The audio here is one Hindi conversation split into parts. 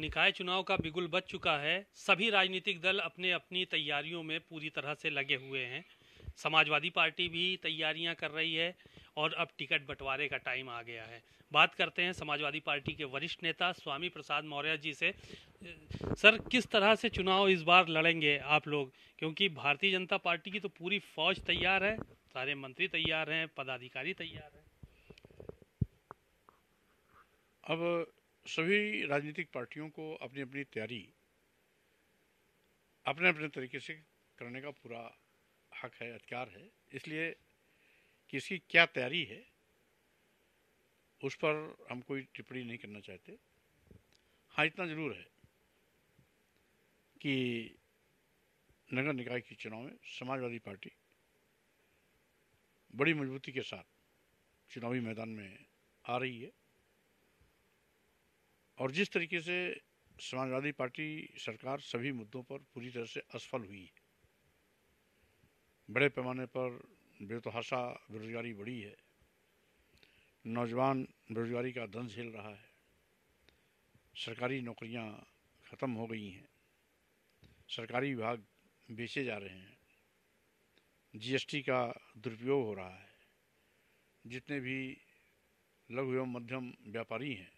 निकाय चुनाव का बिगुल बच चुका है सभी राजनीतिक दल अपने अपनी तैयारियों में पूरी तरह से लगे हुए हैं समाजवादी पार्टी भी तैयारियां कर रही है और अब टिकट बंटवारे का टाइम आ गया है बात करते हैं समाजवादी पार्टी के वरिष्ठ नेता स्वामी प्रसाद मौर्य जी से सर किस तरह से चुनाव इस बार लड़ेंगे आप लोग क्योंकि भारतीय जनता पार्टी की तो पूरी फौज तैयार है सारे मंत्री तैयार हैं पदाधिकारी तैयार हैं अब सभी राजनीतिक पार्टियों को अपनी अपनी तैयारी अपने अपने तरीके से करने का पूरा हक है अधिकार है इसलिए कि इसकी क्या तैयारी है उस पर हम कोई टिप्पणी नहीं करना चाहते हाँ इतना ज़रूर है कि नगर निकाय के चुनाव में समाजवादी पार्टी बड़ी मजबूती के साथ चुनावी मैदान में आ रही है और जिस तरीके से समाजवादी पार्टी सरकार सभी मुद्दों पर पूरी तरह से असफल हुई है बड़े पैमाने पर बेतहाशा बेरोजगारी बढ़ी है नौजवान बेरोजगारी का दंश झेल रहा है सरकारी नौकरियां ख़त्म हो गई हैं सरकारी विभाग बेचे जा रहे हैं जीएसटी का दुरुपयोग हो रहा है जितने भी लघु एवं मध्यम व्यापारी हैं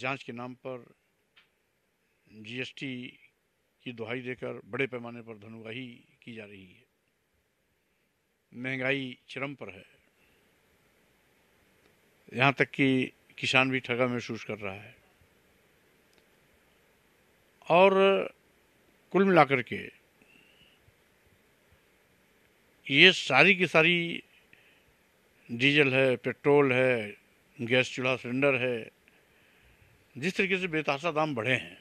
जांच के नाम पर जीएसटी की दुहाई देकर बड़े पैमाने पर धनुगाही की जा रही है महंगाई चरम पर है यहाँ तक कि किसान भी ठगा महसूस कर रहा है और कुल मिलाकर के ये सारी की सारी डीजल है पेट्रोल है गैस चूल्हा सिलेंडर है जिस तरीके से बेताशा दाम बढ़े हैं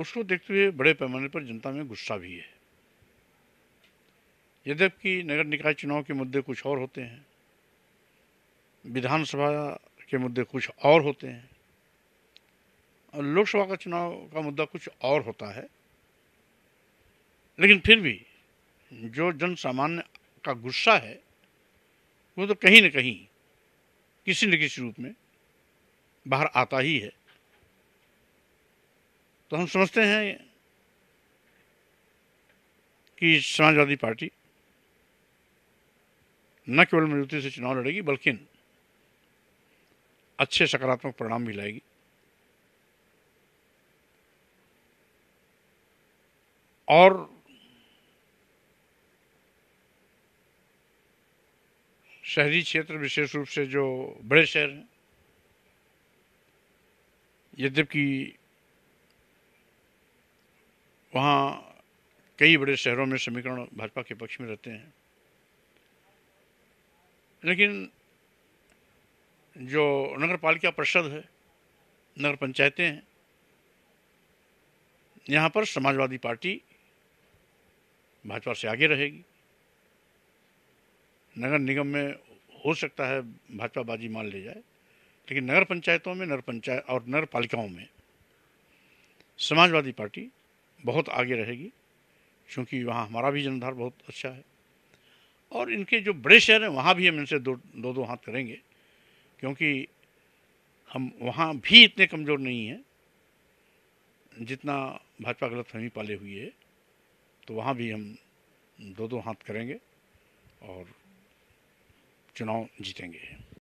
उसको देखते हुए बड़े पैमाने पर जनता में गुस्सा भी है यद्यपि नगर निकाय चुनाव के मुद्दे कुछ और होते हैं विधानसभा के मुद्दे कुछ और होते हैं और लोकसभा का चुनाव का मुद्दा कुछ और होता है लेकिन फिर भी जो जन सामान्य का गुस्सा है वो तो कहीं ना कहीं किसी न किसी रूप में बाहर आता ही है तो हम समझते हैं कि समाजवादी पार्टी न केवल मजबूती से चुनाव लड़ेगी बल्कि अच्छे सकारात्मक परिणाम भी लाएगी और शहरी क्षेत्र विशेष रूप से जो बड़े शहर हैं यद्यपि वहाँ कई बड़े शहरों में समीकरण भाजपा के पक्ष में रहते हैं लेकिन जो नगर पालिका परिषद है नगर पंचायतें हैं यहाँ पर समाजवादी पार्टी भाजपा से आगे रहेगी नगर निगम में हो सकता है भाजपा बाजी मान ले जाए लेकिन नगर पंचायतों में नगर पंचायत और नगर पालिकाओं में समाजवादी पार्टी बहुत आगे रहेगी क्योंकि वहाँ हमारा भी जनधार बहुत अच्छा है और इनके जो बड़े शहर हैं वहाँ भी हम इनसे दो दो दो हाथ करेंगे क्योंकि हम वहाँ भी इतने कमज़ोर नहीं हैं जितना भाजपा गलत फहमी पाले हुई है तो वहाँ भी हम दो दो हाथ करेंगे और ちの事典芸。